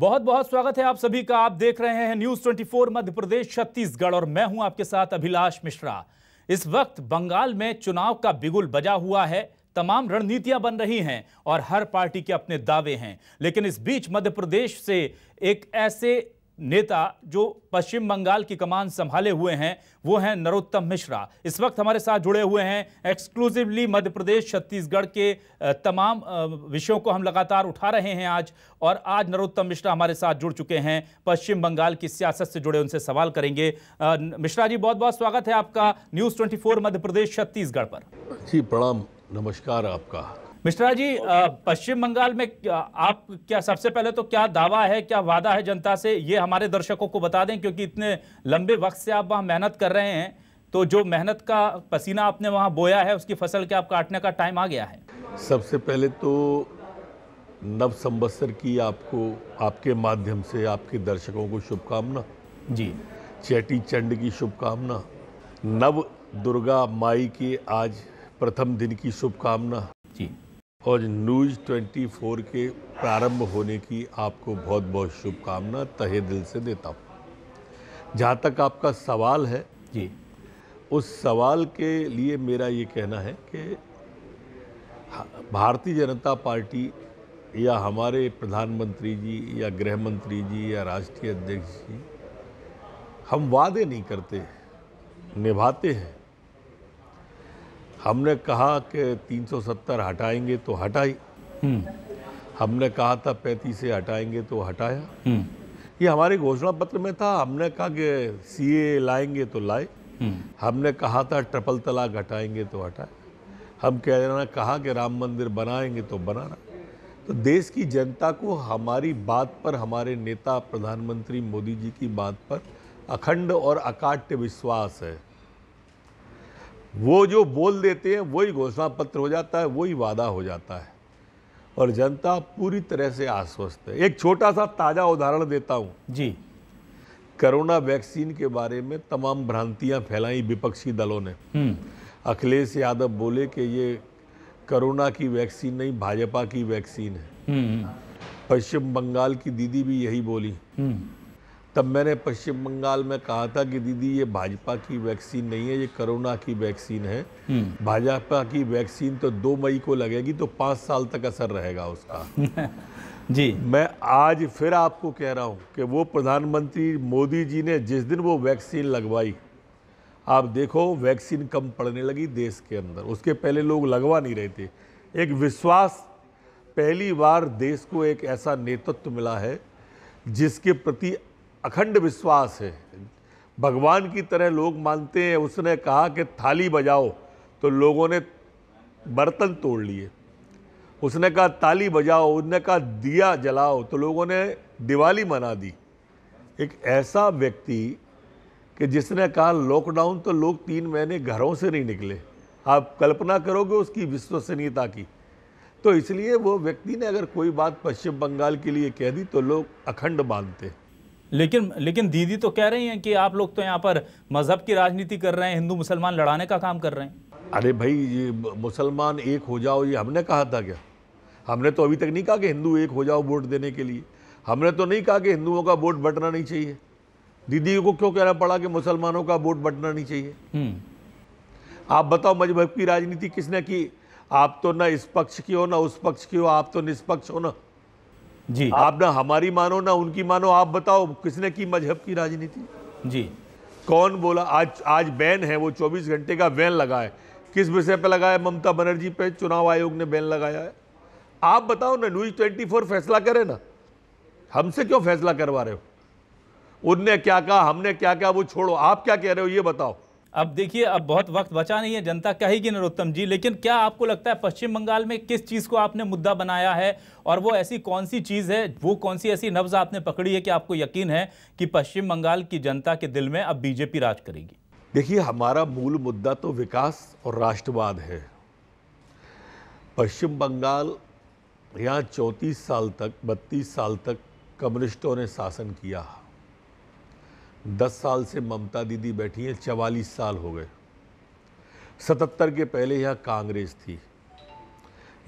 बहुत बहुत स्वागत है आप सभी का आप देख रहे हैं न्यूज 24 मध्य प्रदेश छत्तीसगढ़ और मैं हूं आपके साथ अभिलाष मिश्रा इस वक्त बंगाल में चुनाव का बिगुल बजा हुआ है तमाम रणनीतियां बन रही हैं और हर पार्टी के अपने दावे हैं लेकिन इस बीच मध्य प्रदेश से एक ऐसे नेता जो पश्चिम बंगाल की कमान संभाले हुए हैं वो हैं नरोत्तम मिश्रा इस वक्त हमारे साथ जुड़े हुए हैं एक्सक्लूसिवली मध्य प्रदेश छत्तीसगढ़ के तमाम विषयों को हम लगातार उठा रहे हैं आज और आज नरोत्तम मिश्रा हमारे साथ जुड़ चुके हैं पश्चिम बंगाल की सियासत से जुड़े उनसे सवाल करेंगे मिश्रा जी बहुत बहुत स्वागत है आपका न्यूज़ ट्वेंटी मध्य प्रदेश छत्तीसगढ़ पर जी प्रणाम नमस्कार आपका मिश्रा जी पश्चिम बंगाल में आप क्या सबसे पहले तो क्या दावा है क्या वादा है जनता से ये हमारे दर्शकों को बता दें क्योंकि इतने लंबे वक्त से आप वहाँ मेहनत कर रहे हैं तो जो मेहनत का पसीना आपने वहाँ बोया है उसकी फसल के आप काटने का टाइम आ गया है सबसे पहले तो नव संवत्सर की आपको आपके माध्यम से आपके दर्शकों को शुभकामना जी चैटी चंड की शुभकामना नव दुर्गा माई के आज प्रथम दिन की शुभकामना और न्यूज 24 के प्रारंभ होने की आपको बहुत बहुत शुभकामना तहे दिल से देता हूँ जहाँ तक आपका सवाल है जी उस सवाल के लिए मेरा ये कहना है कि भारतीय जनता पार्टी या हमारे प्रधानमंत्री जी या गृह मंत्री जी या राष्ट्रीय अध्यक्ष जी हम वादे नहीं करते निभाते हैं हमने कहा कि 370 हटाएंगे तो हटाई हम्म। हमने कहा था पैंतीस से हटाएंगे तो हटाया हम्म। ये हमारे घोषणा पत्र में था हमने कहा कि सीए लाएंगे तो लाए हम्म। हमने कहा था ट्रिपल तलाक हटाएंगे तो हटाए हम कह रहे कहा कि राम मंदिर बनाएंगे तो बनाना तो देश की जनता को हमारी बात पर हमारे नेता प्रधानमंत्री मोदी जी की बात पर अखंड और अकाट्य विश्वास है वो जो बोल देते हैं वही घोषणा पत्र हो जाता है वही वादा हो जाता है और जनता पूरी तरह से आश्वस्त है एक छोटा सा ताज़ा उदाहरण देता हूँ जी कोरोना वैक्सीन के बारे में तमाम भ्रांतियाँ फैलाई विपक्षी दलों ने हम्म। अखिलेश यादव बोले कि ये कोरोना की वैक्सीन नहीं भाजपा की वैक्सीन है हम्म। पश्चिम बंगाल की दीदी भी यही बोली हम्म। तब मैंने पश्चिम बंगाल में कहा था कि दीदी ये भाजपा की वैक्सीन नहीं है ये कोरोना की वैक्सीन है हम्म। भाजपा की वैक्सीन तो दो मई को लगेगी तो पाँच साल तक असर रहेगा उसका जी मैं आज फिर आपको कह रहा हूँ कि वो प्रधानमंत्री मोदी जी ने जिस दिन वो वैक्सीन लगवाई आप देखो वैक्सीन कम पड़ने लगी देश के अंदर उसके पहले लोग लगवा नहीं रहे थे एक विश्वास पहली बार देश को एक ऐसा नेतृत्व मिला है जिसके प्रति अखंड विश्वास है भगवान की तरह लोग मानते हैं उसने कहा कि थाली बजाओ तो लोगों ने बर्तन तोड़ लिए उसने कहा ताली बजाओ उसने कहा दिया जलाओ तो लोगों ने दिवाली मना दी एक ऐसा व्यक्ति कि जिसने कहा लॉकडाउन तो लोग तीन महीने घरों से नहीं निकले आप कल्पना करोगे उसकी विश्वसनीयता की तो इसलिए वो व्यक्ति ने अगर कोई बात पश्चिम बंगाल के लिए कह दी तो लोग अखंड मानते लेकिन लेकिन दीदी तो कह रही हैं कि आप लोग तो यहाँ पर मज़हब की राजनीति कर रहे हैं हिंदू मुसलमान लड़ाने का काम कर रहे हैं अरे भाई ये मुसलमान एक हो जाओ ये हमने कहा था क्या हमने तो अभी तक नहीं कहा कि हिंदू एक हो जाओ वोट देने के लिए हमने तो नहीं कहा कि हिंदुओं का वोट बटना नहीं चाहिए दीदी को क्यों कहना पड़ा कि मुसलमानों का वोट बटना नहीं चाहिए हम्म। आप बताओ मजहब की राजनीति किसने की आप तो ना इस पक्ष की हो ना उस पक्ष की हो आप तो निष्पक्ष हो ना जी आप ना हमारी मानो ना उनकी मानो आप बताओ किसने की मजहब की राजनीति जी कौन बोला आज आज बैन है वो 24 घंटे का बैन लगा है किस विषय पे लगाया ममता बनर्जी पे चुनाव आयोग ने बैन लगाया है आप बताओ ना न्यूज 24 फैसला करे ना हमसे क्यों फैसला करवा रहे हो उनने क्या कहा हमने क्या कहा वो छोड़ो आप क्या कह रहे हो ये बताओ अब देखिए अब बहुत वक्त बचा नहीं है जनता कहेगी नरोत्तम जी लेकिन क्या आपको लगता है पश्चिम बंगाल में किस चीज़ को आपने मुद्दा बनाया है और वो ऐसी कौन सी चीज़ है वो कौन सी ऐसी नब्ज़ आपने पकड़ी है कि आपको यकीन है कि पश्चिम बंगाल की जनता के दिल में अब बीजेपी राज करेगी देखिए हमारा मूल मुद्दा तो विकास और राष्ट्रवाद है पश्चिम बंगाल यहाँ चौंतीस साल तक बत्तीस साल तक कम्युनिस्टों ने शासन किया दस साल से ममता दीदी बैठी हैं चवालीस साल हो गए सतहत्तर के पहले यहाँ कांग्रेस थी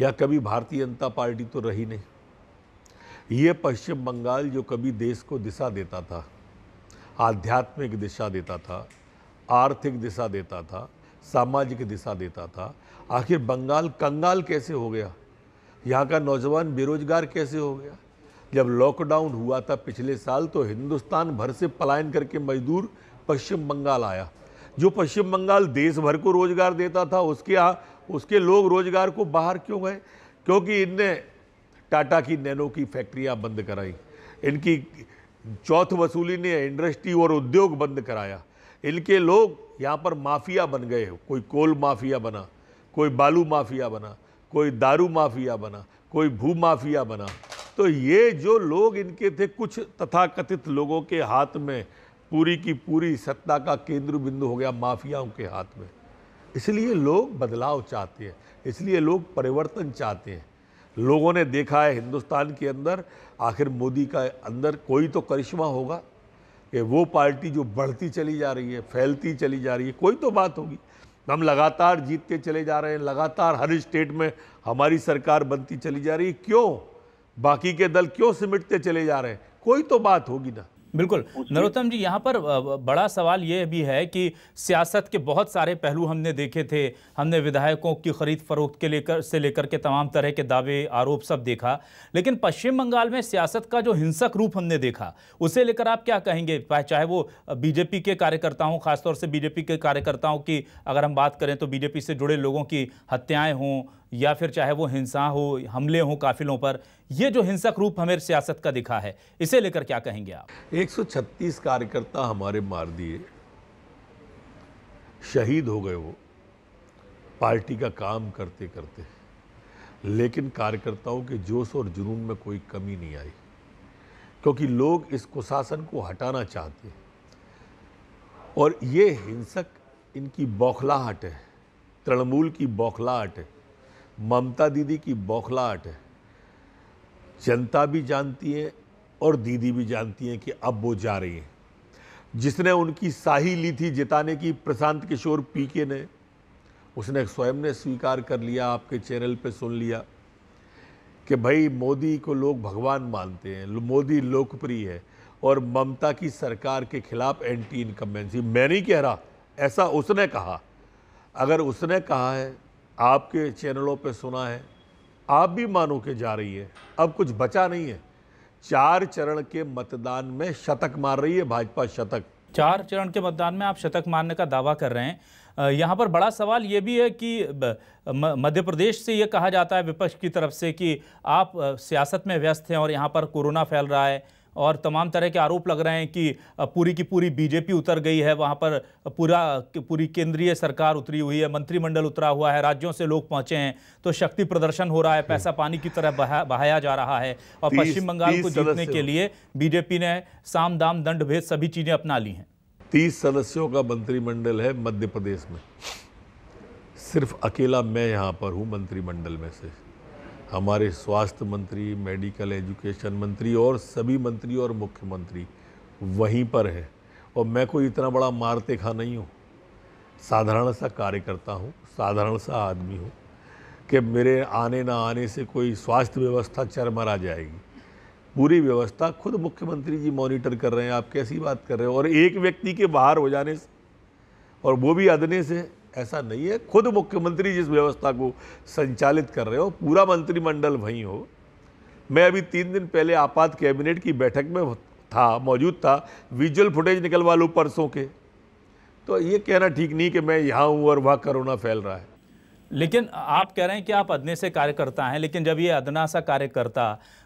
या कभी भारतीय जनता पार्टी तो रही नहीं ये पश्चिम बंगाल जो कभी देश को दिशा देता था आध्यात्मिक दिशा देता था आर्थिक दिशा देता था सामाजिक दिशा देता था आखिर बंगाल कंगाल कैसे हो गया यहाँ का नौजवान बेरोजगार कैसे हो गया जब लॉकडाउन हुआ था पिछले साल तो हिंदुस्तान भर से पलायन करके मजदूर पश्चिम बंगाल आया जो पश्चिम बंगाल देश भर को रोज़गार देता था उसके आ, उसके लोग रोज़गार को बाहर क्यों गए क्योंकि इनने टाटा की नैनो की फैक्ट्रियाँ बंद कराई इनकी चौथ वसूली ने इंडस्ट्री और उद्योग बंद कराया इनके लोग यहाँ पर माफिया बन गए कोई कोल माफिया बना कोई बालू माफिया बना कोई दारू माफिया बना कोई भू माफिया बना तो ये जो लोग इनके थे कुछ तथाकथित लोगों के हाथ में पूरी की पूरी सत्ता का केंद्र बिंदु हो गया माफियाओं के हाथ में इसलिए लोग बदलाव चाहते हैं इसलिए लोग परिवर्तन चाहते हैं लोगों ने देखा है हिंदुस्तान के अंदर आखिर मोदी का अंदर कोई तो करिश्मा होगा कि वो पार्टी जो बढ़ती चली जा रही है फैलती चली जा रही है कोई तो बात होगी हम लगातार जीतते चले जा रहे हैं लगातार हर स्टेट में हमारी सरकार बनती चली जा रही है क्यों बाकी के दल क्यों सिमटते चले जा रहे हैं कोई तो बात होगी ना बिल्कुल नरोत्तम जी यहाँ पर बड़ा सवाल ये भी है कि सियासत के बहुत सारे पहलू हमने देखे थे हमने विधायकों की खरीद फरोख्त के लेकर से लेकर के तमाम तरह के दावे आरोप सब देखा लेकिन पश्चिम बंगाल में सियासत का जो हिंसक रूप हमने देखा उसे लेकर आप क्या कहेंगे चाहे वो बीजेपी के कार्यकर्ताओं खासतौर से बीजेपी के कार्यकर्ताओं की अगर हम बात करें तो बीजेपी से जुड़े लोगों की हत्याएँ हों या फिर चाहे वो हिंसा हो हमले हों काफिलों पर ये जो हिंसक रूप हमें सियासत का दिखा है इसे लेकर क्या कहेंगे आप 136 कार्यकर्ता हमारे मार दिए शहीद हो गए वो पार्टी का काम करते करते लेकिन कार्यकर्ताओं के जोश और जुनून में कोई कमी नहीं आई क्योंकि लोग इस कुशासन को हटाना चाहते हैं और ये हिंसक इनकी बौखलाहट है तृणमूल की बौखलाहट है ममता दीदी की बौखलाहट है जनता भी जानती है और दीदी भी जानती हैं कि अब वो जा रही है जिसने उनकी साही ली थी जिताने की प्रशांत किशोर पीके ने उसने स्वयं ने स्वीकार कर लिया आपके चैनल पे सुन लिया कि भाई मोदी को लोग भगवान मानते हैं मोदी लोकप्रिय है और ममता की सरकार के खिलाफ एंटी इनकम्बेंसी मैं नहीं कह रहा ऐसा उसने कहा अगर उसने कहा है आपके चैनलों पे सुना है आप भी मानो के जा रही है अब कुछ बचा नहीं है चार चरण के मतदान में शतक मार रही है भाजपा शतक चार चरण के मतदान में आप शतक मारने का दावा कर रहे हैं यहाँ पर बड़ा सवाल ये भी है कि मध्य प्रदेश से ये कहा जाता है विपक्ष की तरफ से कि आप सियासत में व्यस्त हैं और यहाँ पर कोरोना फैल रहा है और तमाम तरह के आरोप लग रहे हैं कि पूरी की पूरी बीजेपी उतर गई है वहाँ पर पूरा पूरी केंद्रीय सरकार उतरी हुई है मंत्रिमंडल उतरा हुआ है राज्यों से लोग पहुँचे हैं तो शक्ति प्रदर्शन हो रहा है पैसा हम्म। पानी की तरह बहा, बहाया जा रहा है और पश्चिम बंगाल को जीतने के लिए बीजेपी ने साम दाम दंड भेद सभी चीज़ें अपना ली हैं तीस सदस्यों का मंत्रिमंडल है मध्य प्रदेश में सिर्फ अकेला मैं यहाँ पर हूँ मंत्रिमंडल में से हमारे स्वास्थ्य मंत्री मेडिकल एजुकेशन मंत्री और सभी मंत्री और मुख्यमंत्री वहीं पर है और मैं कोई इतना बड़ा मारते खा नहीं हूँ साधारण सा कार्यकर्ता हूँ साधारण सा आदमी हूँ कि मेरे आने ना आने से कोई स्वास्थ्य व्यवस्था चरमरा जाएगी पूरी व्यवस्था खुद मुख्यमंत्री जी मॉनिटर कर रहे हैं आप कैसी बात कर रहे हो और एक व्यक्ति के बाहर हो जाने से और वो भी अदने से ऐसा नहीं है खुद मुख्यमंत्री जिस व्यवस्था को संचालित कर रहे हो पूरा मंत्रिमंडल वहीं हो मैं अभी तीन दिन पहले आपात कैबिनेट की बैठक में था मौजूद था विजुअल फुटेज निकलवा लूँ परसों के तो ये कहना ठीक नहीं कि मैं यहाँ हूँ और वहाँ कोरोना फैल रहा है लेकिन आप कह रहे हैं कि आप अदने से कार्यकर्ता हैं लेकिन जब ये अदना सा कार्यकर्ता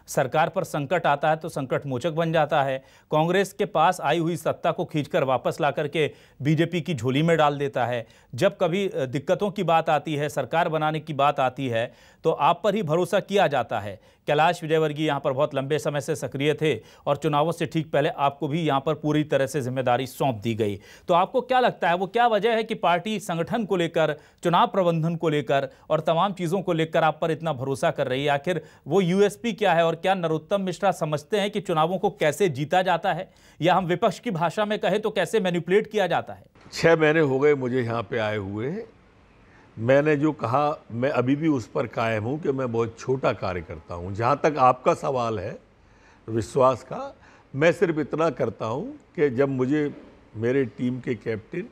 सरकार पर संकट आता है तो संकट मोचक बन जाता है कांग्रेस के पास आई हुई सत्ता को खींचकर वापस ला करके बीजेपी की झोली में डाल देता है जब कभी दिक्कतों की बात आती है सरकार बनाने की बात आती है तो आप पर ही भरोसा किया जाता है कैलाश विजयवर्गीय यहाँ पर बहुत लंबे समय से सक्रिय थे और चुनावों से ठीक पहले आपको भी यहाँ पर पूरी तरह से जिम्मेदारी सौंप दी गई तो आपको क्या लगता है वो क्या वजह है कि पार्टी संगठन को लेकर चुनाव प्रबंधन को लेकर और तमाम चीज़ों को लेकर आप पर इतना भरोसा कर रही है आखिर वो यूएसपी क्या है और क्या नरोत्तम मिश्रा समझते हैं कि चुनावों को कैसे जीता जाता है या हम विपक्ष की भाषा में कहें तो कैसे मैनिपुलेट किया जाता है छः महीने हो गए मुझे यहाँ पे आए हुए मैंने जो कहा मैं अभी भी उस पर कायम हूँ कि मैं बहुत छोटा कार्य करता हूँ जहाँ तक आपका सवाल है विश्वास का मैं सिर्फ इतना करता हूँ कि जब मुझे मेरे टीम के कैप्टन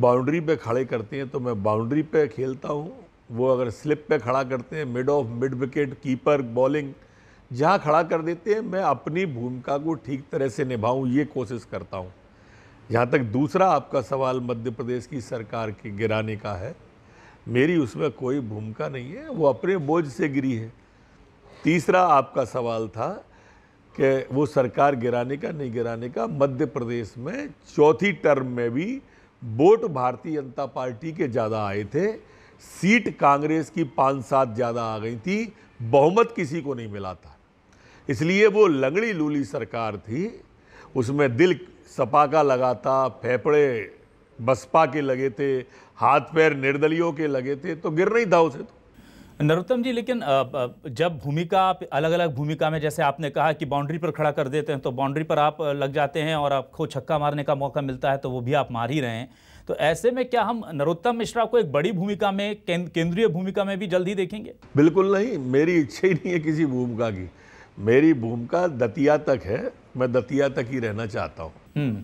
बाउंड्री पे खड़े करते हैं तो मैं बाउंड्री पे खेलता हूँ वो अगर स्लिप पे खड़ा करते हैं mid off mid wicket keeper bowling जहाँ खड़ा कर देते हैं मैं अपनी भूमिका को ठीक तरह से निभाऊं ये कोशिश करता हूँ जहाँ तक दूसरा आपका सवाल मध्य प्रदेश की सरकार के गिराने का है मेरी उसमें कोई भूमिका नहीं है वो अपने बोझ से गिरी है तीसरा आपका सवाल था कि वो सरकार गिराने का नहीं गिराने का मध्य प्रदेश में चौथी टर्म में भी वोट भारतीय जनता पार्टी के ज़्यादा आए थे सीट कांग्रेस की पाँच सात ज़्यादा आ गई थी बहुमत किसी को नहीं मिला था इसलिए वो लंगड़ी लूली सरकार थी उसमें दिल सपा का लगा था फेफड़े बसपा के लगे थे हाथ पैर निर्दलियों के लगे थे तो गिर नहीं था उसे तो नरोत्तम जी लेकिन जब भूमिका आप अलग अलग भूमिका में जैसे आपने कहा कि बाउंड्री पर खड़ा कर देते हैं तो बाउंड्री पर आप लग जाते हैं और आपको छक्का मारने का मौका मिलता है तो वो भी आप मार ही रहे हैं तो ऐसे में क्या हम नरोत्तम मिश्रा को एक बड़ी भूमिका में केंद्रीय भूमिका में भी जल्द ही देखेंगे बिल्कुल नहीं मेरी इच्छा ही नहीं है किसी भूमिका की मेरी भूमिका दतिया तक है मैं दतिया तक ही रहना चाहता हूँ हम्म।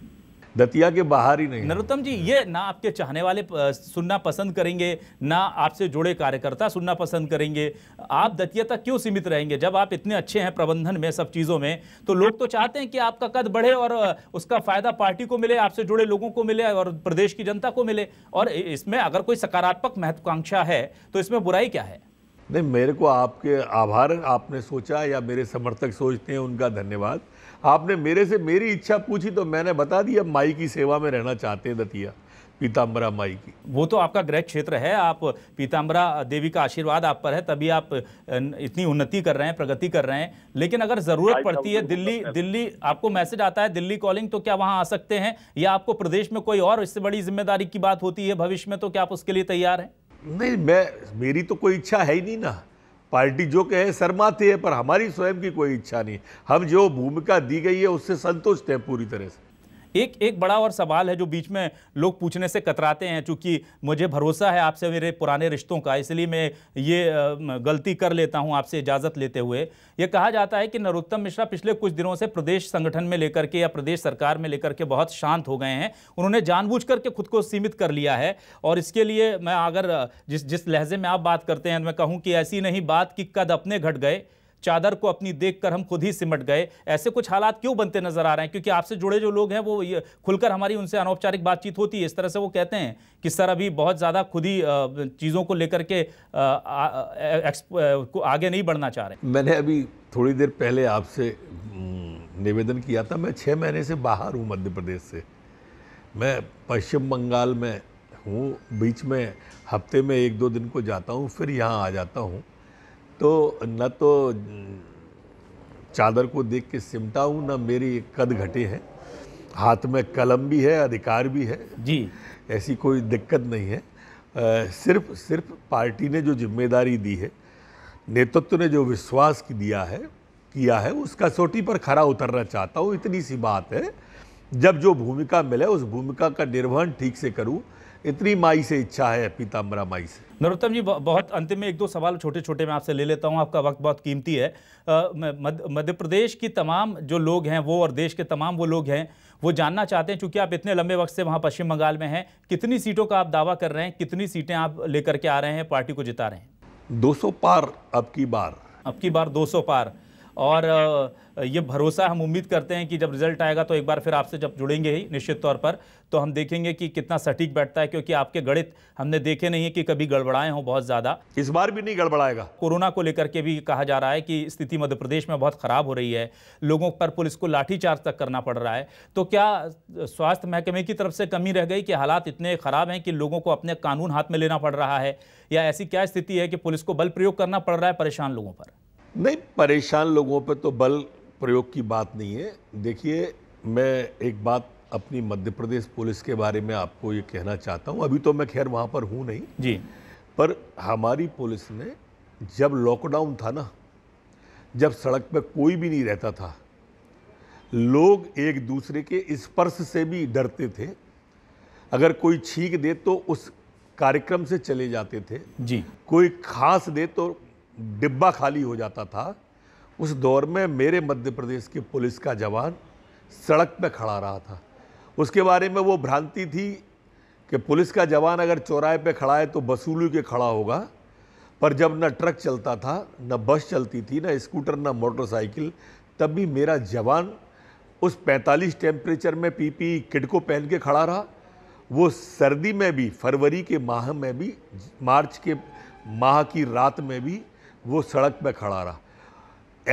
दतिया के बाहर ही नहीं नरोत्तम जी ये ना आपके चाहने वाले सुनना पसंद करेंगे ना आपसे जुड़े कार्यकर्ता सुनना पसंद करेंगे आप दतिया तक क्यों सीमित रहेंगे जब आप इतने अच्छे हैं प्रबंधन में सब चीज़ों में तो लोग तो चाहते हैं कि आपका कद बढ़े और उसका फायदा पार्टी को मिले आपसे जुड़े लोगों को मिले और प्रदेश की जनता को मिले और इसमें अगर कोई सकारात्मक महत्वाकांक्षा है तो इसमें बुराई क्या है नहीं मेरे को आपके आभार आपने सोचा या मेरे समर्थक सोचते हैं उनका धन्यवाद आपने मेरे से मेरी इच्छा पूछी तो मैंने बता दी अब माई की सेवा में रहना चाहते हैं दतिया पीताम्बरा माई की वो तो आपका ग्रह क्षेत्र है आप पीताम्बरा देवी का आशीर्वाद आप पर है तभी आप इतनी उन्नति कर रहे हैं प्रगति कर रहे हैं लेकिन अगर ज़रूरत पड़ती है दिल्ली दिल्ली आपको मैसेज आता है दिल्ली कॉलिंग तो क्या वहाँ आ सकते हैं या आपको प्रदेश में कोई और इससे बड़ी जिम्मेदारी की बात होती है भविष्य में तो क्या आप उसके लिए तैयार हैं नहीं मैं मेरी तो कोई इच्छा है ही नहीं ना पार्टी जो कहे शर्माती है पर हमारी स्वयं की कोई इच्छा नहीं हम जो भूमिका दी गई है उससे संतुष्ट है पूरी तरह से एक एक बड़ा और सवाल है जो बीच में लोग पूछने से कतराते हैं चूँकि मुझे भरोसा है आपसे मेरे पुराने रिश्तों का इसलिए मैं ये गलती कर लेता हूँ आपसे इजाज़त लेते हुए ये कहा जाता है कि नरोत्तम मिश्रा पिछले कुछ दिनों से प्रदेश संगठन में लेकर के या प्रदेश सरकार में लेकर के बहुत शांत हो गए हैं उन्होंने जानबूझ करके खुद को सीमित कर लिया है और इसके लिए मैं अगर जिस जिस लहजे में आप बात करते हैं मैं कहूँ कि ऐसी नहीं बात कि कद अपने घट गए चादर को अपनी देखकर हम खुद ही सिमट गए ऐसे कुछ हालात क्यों बनते नजर आ रहे हैं क्योंकि आपसे जुड़े जो लोग हैं वो ये खुलकर हमारी उनसे अनौपचारिक बातचीत होती है इस तरह से वो कहते हैं कि सर अभी बहुत ज़्यादा खुद ही चीज़ों को लेकर के आगे नहीं बढ़ना चाह रहे मैंने अभी थोड़ी देर पहले आपसे निवेदन किया था मैं छः महीने से बाहर हूँ मध्य प्रदेश से मैं पश्चिम बंगाल में हूँ बीच में हफ्ते में एक दो दिन को जाता हूँ फिर यहाँ आ जाता हूँ तो न तो चादर को देख के सिमटा हूँ ना मेरी कद घटे हैं हाथ में कलम भी है अधिकार भी है जी ऐसी कोई दिक्कत नहीं है आ, सिर्फ सिर्फ पार्टी ने जो जिम्मेदारी दी है नेतृत्व ने जो विश्वास की दिया है किया है उसका सोटी पर खरा उतरना चाहता हूँ इतनी सी बात है जब जो भूमिका मिले उस भूमिका का निर्वहन ठीक से करूँ इतनी माई से इच्छा है पीताम्बरा माई से नरोत्तम जी बहुत अंतिम में एक दो सवाल छोटे छोटे मैं आपसे ले लेता हूँ आपका वक्त बहुत कीमती है मध्य प्रदेश की तमाम जो लोग हैं वो और देश के तमाम वो लोग हैं वो जानना चाहते हैं चूंकि आप इतने लंबे वक्त से वहाँ पश्चिम बंगाल में हैं कितनी सीटों का आप दावा कर रहे हैं कितनी सीटें आप लेकर के आ रहे हैं पार्टी को जिता रहे हैं दो पार अब की बार अब की बार दो पार और ये भरोसा हम उम्मीद करते हैं कि जब रिजल्ट आएगा तो एक बार फिर आपसे जब जुड़ेंगे ही निश्चित तौर पर तो हम देखेंगे कि कितना सटीक बैठता है क्योंकि आपके गणित हमने देखे नहीं है कि कभी गड़बड़ाए हों बहुत ज़्यादा इस बार भी नहीं गड़बड़ाएगा कोरोना को लेकर के भी कहा जा रहा है कि स्थिति मध्य प्रदेश में बहुत ख़राब हो रही है लोगों पर पुलिस को लाठीचार्ज तक करना पड़ रहा है तो क्या स्वास्थ्य महकमे की तरफ से कमी रह गई कि हालात इतने ख़राब हैं कि लोगों को अपने कानून हाथ में लेना पड़ रहा है या ऐसी क्या स्थिति है कि पुलिस को बल प्रयोग करना पड़ रहा है परेशान लोगों पर नहीं परेशान लोगों पर तो बल प्रयोग की बात नहीं है देखिए मैं एक बात अपनी मध्य प्रदेश पुलिस के बारे में आपको ये कहना चाहता हूँ अभी तो मैं खैर वहाँ पर हूँ नहीं जी पर हमारी पुलिस ने जब लॉकडाउन था ना जब सड़क पर कोई भी नहीं रहता था लोग एक दूसरे के स्पर्श से भी डरते थे अगर कोई छींक दे तो उस कार्यक्रम से चले जाते थे जी कोई खांस दे तो डिब्बा खाली हो जाता था उस दौर में मेरे मध्य प्रदेश के पुलिस का जवान सड़क पर खड़ा रहा था उसके बारे में वो भ्रांति थी कि पुलिस का जवान अगर चौराहे पे खड़ा है तो वसूली के खड़ा होगा पर जब न ट्रक चलता था न बस चलती थी न स्कूटर न मोटरसाइकिल तब भी मेरा जवान उस 45 टेम्परेचर में पीपी किट को पहन के खड़ा रहा वो सर्दी में भी फरवरी के माह में भी मार्च के माह की रात में भी वो सड़क पर खड़ा रहा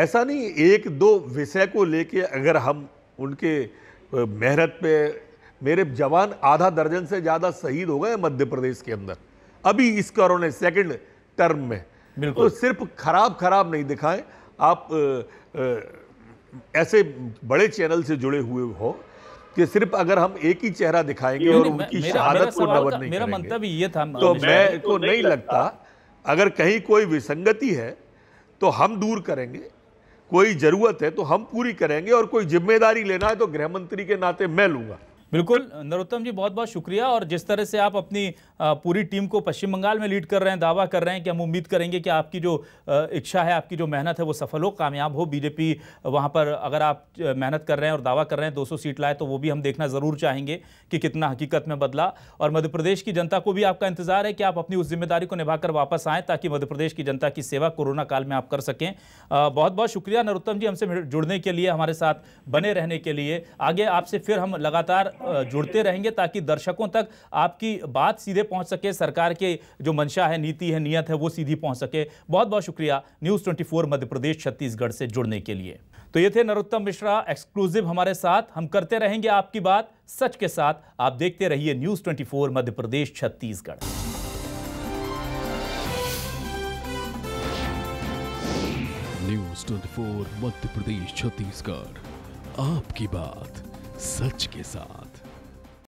ऐसा नहीं एक दो विषय को लेके अगर हम उनके मेहनत पे मेरे जवान आधा दर्जन से ज़्यादा शहीद हो गए मध्य प्रदेश के अंदर अभी इस कोरोना सेकंड टर्म में तो सिर्फ खराब खराब नहीं दिखाएं आप आ, आ, ऐसे बड़े चैनल से जुड़े हुए हो कि सिर्फ अगर हम एक ही चेहरा दिखाएंगे और उनकी शहादत को नवर नहीं मेरा मतलब ये था तो मैं को तो नहीं लगता अगर कहीं कोई विसंगति है तो हम दूर करेंगे कोई ज़रूरत है तो हम पूरी करेंगे और कोई जिम्मेदारी लेना है तो गृह मंत्री के नाते मैं लूँगा बिल्कुल नरोत्तम जी बहुत बहुत शुक्रिया और जिस तरह से आप अपनी पूरी टीम को पश्चिम बंगाल में लीड कर रहे हैं दावा कर रहे हैं कि हम उम्मीद करेंगे कि आपकी जो इच्छा है आपकी जो मेहनत है वो सफल हो कामयाब हो बीजेपी वहाँ पर अगर आप मेहनत कर रहे हैं और दावा कर रहे हैं 200 सीट लाए तो वो भी हम देखना ज़रूर चाहेंगे कि कितना हकीकत में बदला और मध्य प्रदेश की जनता को भी आपका इंतज़ार है कि आप अपनी उस जिम्मेदारी को निभाकर वापस आएँ ताकि मध्य प्रदेश की जनता की सेवा कोरोना काल में आप कर सकें बहुत बहुत शुक्रिया नरोत्तम जी हमसे जुड़ने के लिए हमारे साथ बने रहने के लिए आगे आपसे फिर हम लगातार जुड़ते रहेंगे ताकि दर्शकों तक आपकी बात सीधे पहुंच सके सरकार के जो मंशा है नीति है नियत है वो सीधी पहुंच सके बहुत बहुत शुक्रिया न्यूज़ ट्वेंटी मध्य प्रदेश छत्तीसगढ़ से जुड़ने के लिए तो ये थे नरोत्तम मिश्रा एक्सक्लूसिव हमारे साथ हम करते रहेंगे आपकी बात सच के साथ आप देखते रहिए news twenty Madhya Pradesh Chhattisgarh news Madhya Pradesh Chhattisgarh आपकी बात सच के साथ